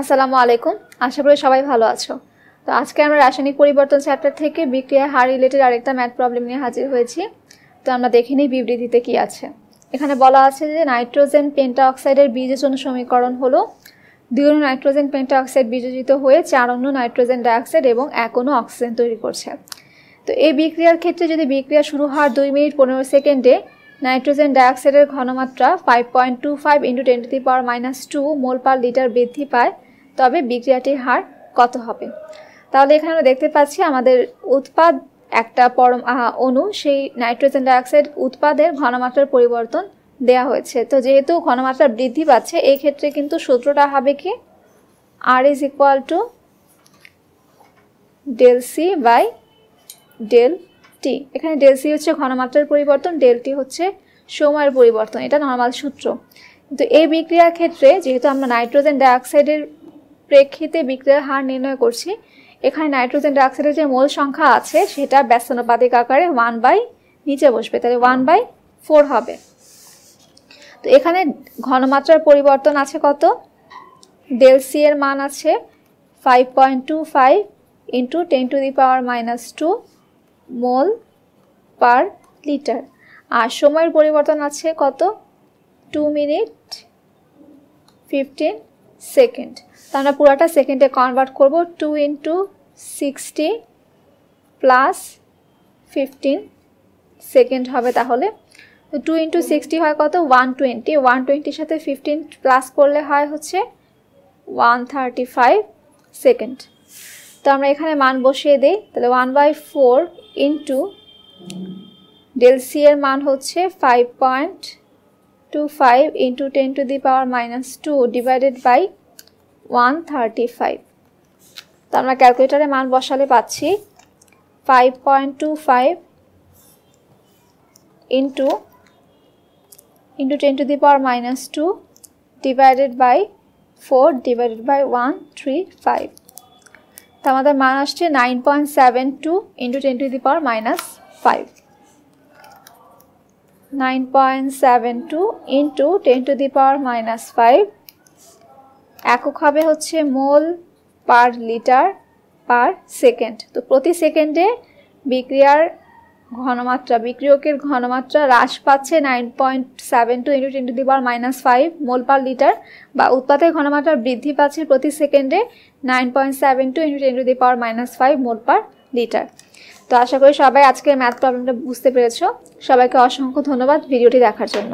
আসসালামু আলাইকুম আশা করি সবাই ভালো আছো তো আজকে আমরা রাসায়নিক পরিবর্তন চ্যাপ্টার থেকে বিক্রিয়া হার রিলেটেড আরেকটা ম্যাথ প্রবলেম নিয়ে হাজির হয়েছি তো আমরা দেখে নিই বিবৃতিতে কী আছে এখানে বলা আছে যে নাইট্রোজেন পেন্টা অক্সাইডের জন্য সমীকরণ হলো দুই অনু নাইট্রোজেন পেন্টা অক্সাইড বিযোজিত হয়ে চার অন্য নাইট্রোজেন ডাইঅক্সাইড এবং এক অনু অক্সিজেন তৈরি করছে তো এই বিক্রিয়ার ক্ষেত্রে যদি বিক্রিয়া শুরু হওয়ার দুই মিনিট পনেরো সেকেন্ডে নাইট্রোজেন ডাইঅক্সাইডের ঘনমাত্রা five point two five into ten to the power minus two mole per litre বৃদ্ধি পায় তবে বিক্রিয়াটির হার কত হবে তাহলে এখানে আমরা দেখতে পাচ্ছি আমাদের উৎপাদ একটা পরম অণু সেই নাইট্রোজেন ডাইঅক্সাইড উৎপাদের ঘনমাত্রার পরিবর্তন দেয়া হয়েছে তো যেহেতু ঘনমাত্রা বৃদ্ধি পাচ্ছে এই ক্ষেত্রে কিন্তু সূত্রটা হবে কি R is equal to del C by del T এখানে ডেল সি হচ্ছে ঘনমাত্রার পরিবর্তন ডেল টি হচ্ছে সময়ের পরিবর্তন এটা নর্মাল সূত্র কিন্তু এই বিক্রিয়ার ক্ষেত্রে যেহেতু আমরা নাইট্রোজেন ডাইঅক্সাইডের প্রেক্ষিতে বিক্রিয়ার হার নির্ণয় করছি এখানে নাইট্রোজেন ডাইঅক্সাইডের যে মোল সংখ্যা আছে সেটা ব্যস্তানুপাতিক আকারে ওয়ান বাই নিচে বসবে তাহলে ওয়ান বাই ফোর হবে তো এখানে ঘনমাত্রার পরিবর্তন আছে কত ডেলসি এর মান আছে five point two five into ten to the power minus two mole per litre আর সময়ের পরিবর্তন আছে কত টু মিনিট ফিফটিন সেকেন্ড তা আমরা পুরাটা সেকেন্ডে কনভার্ট করব two into sixty plus fifteen second হবে তাহলে তো টু ইন্টু সিক্সটি হয় কত ওয়ান টোয়েন্টি ওয়ান টোয়েন্টির সাথে ফিফটিন প্লাস করলে হয় হচ্ছে ওয়ান থার্টি ফাইভ সেকেন্ড তো আমরা এখানে মান বসিয়ে দিই তাহলে one by four into del C এর মান হচ্ছে five point to 5 into 10 to the power minus 2 divided by 135 তো আমরা ক্যালকুলেটারে মান বসালে পাচ্ছি 5.25 into into 10 to the power minus 2 divided by 4 divided by 135 তো আমাদের মান আসছে 9.72 into 10 to the power minus 5 9.72 into ten to the power minus five একক হবে হচ্ছে মোল পার লিটার পার সেকেন্ড তো প্রতি সেকেন্ডে বিক্রিয়ার ঘনমাত্রা বিক্রিয়কের ঘনমাত্রা হ্রাস পাচ্ছে nine point seven two into ten to the power minus five mole per litre বা উৎপাদের ঘনমাত্রা বৃদ্ধি পাচ্ছে প্রতি সেকেন্ডে nine point seven two into ten to the power minus five mole per litre তো আশা করি সবাই আজকের ম্যাথ প্রবলেমটা বুঝতে পেরেছ সবাইকে অসংখ্য ধন্যবাদ ভিডিওটি দেখার জন্য